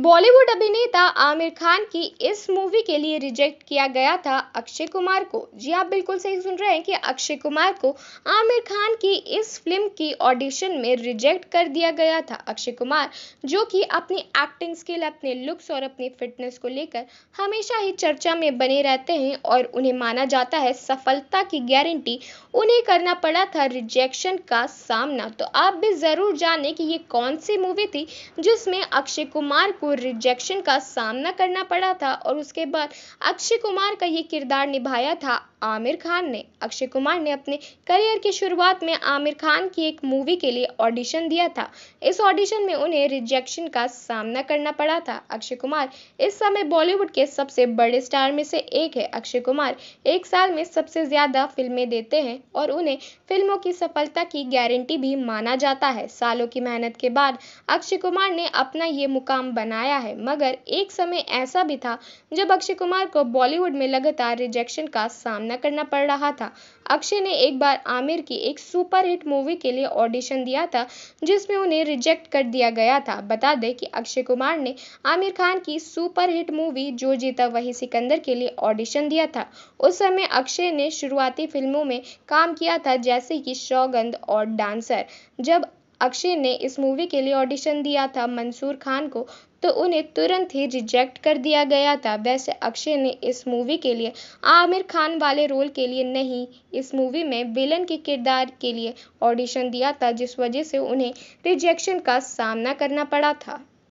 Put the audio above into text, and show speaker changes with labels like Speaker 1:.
Speaker 1: बॉलीवुड अभिनेता आमिर खान की इस मूवी के लिए रिजेक्ट किया गया था अक्षय कुमार को जी आप हाँ, बिल्कुल सही सुन रहे हैं कि अक्षय कुमार को आमिर खान की इस फिल्म की ऑडिशन में रिजेक्ट कर दिया गया था अक्षय कुमार जो कि अपनी एक्टिंग स्किल अपने लुक्स और अपनी फिटनेस को लेकर हमेशा ही चर्चा में बने रहते हैं और उन्हें माना जाता है सफलता की गारंटी उन्हें करना पड़ा था रिजेक्शन का सामना तो आप भी ज़रूर जाने कि ये कौन सी मूवी थी जिसमें अक्षय कुमार को रिजेक्शन का सामना करना पड़ा था और उसके बाद अक्षय कुमार का ये किरदार निभाया था आमिर खान ने अक्षय कुमार ने अपने करियर की शुरुआत में आमिर खान की एक मूवी के लिए ऑडिशन दिया था इस ऑडिशन में उन्हें रिजेक्शन का सामना करना पड़ा था अक्षय कुमार इस समय बॉलीवुड के सबसे बड़े स्टार में से एक है अक्षय कुमार एक साल में सबसे ज़्यादा फिल्में देते हैं और उन्हें फिल्मों की सफलता की गारंटी भी माना जाता है सालों की मेहनत के बाद अक्षय कुमार ने अपना ये मुकाम बना बनाया है मगर एक समय ऐसा भी था जब अक्षय कुमार को बॉलीवुड में लगातार रिजेक्शन का सामना करना पड़ रहा था अक्षय ने एक बार आमिर की एक सुपरहिट मूवी के लिए ऑडिशन दिया था जिसमें उन्हें रिजेक्ट कर दिया गया था बता दें कि अक्षय कुमार ने आमिर खान की सुपरहिट मूवी जो जीता वही सिकंदर के लिए ऑडिशन दिया था उस समय अक्षय ने शुरुआती फिल्मों में काम किया था जैसे कि शौगंध और डांसर जब अक्षय ने इस मूवी के लिए ऑडिशन दिया था मंसूर खान को तो उन्हें तुरंत ही रिजेक्ट कर दिया गया था वैसे अक्षय ने इस मूवी के लिए आमिर खान वाले रोल के लिए नहीं इस मूवी में विलन के किरदार के लिए ऑडिशन दिया था जिस वजह से उन्हें रिजेक्शन का सामना करना पड़ा था